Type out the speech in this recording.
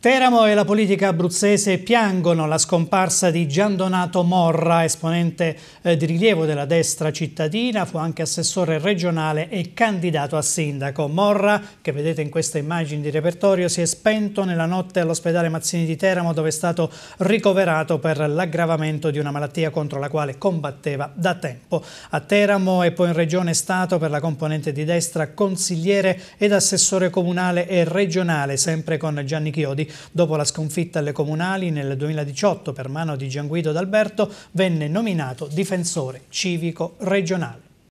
Teramo e la politica abruzzese piangono la scomparsa di Giandonato Morra, esponente eh, di rilievo della destra cittadina, fu anche assessore regionale e candidato a sindaco. Morra, che vedete in queste immagini di repertorio, si è spento nella notte all'ospedale Mazzini di Teramo dove è stato ricoverato per l'aggravamento di una malattia contro la quale combatteva da tempo. A Teramo e poi in Regione Stato per la componente di destra consigliere ed assessore comunale e regionale, sempre con Gianni Chiodi dopo la sconfitta alle comunali nel 2018 per mano di Gianguido D'Alberto, venne nominato difensore civico regionale.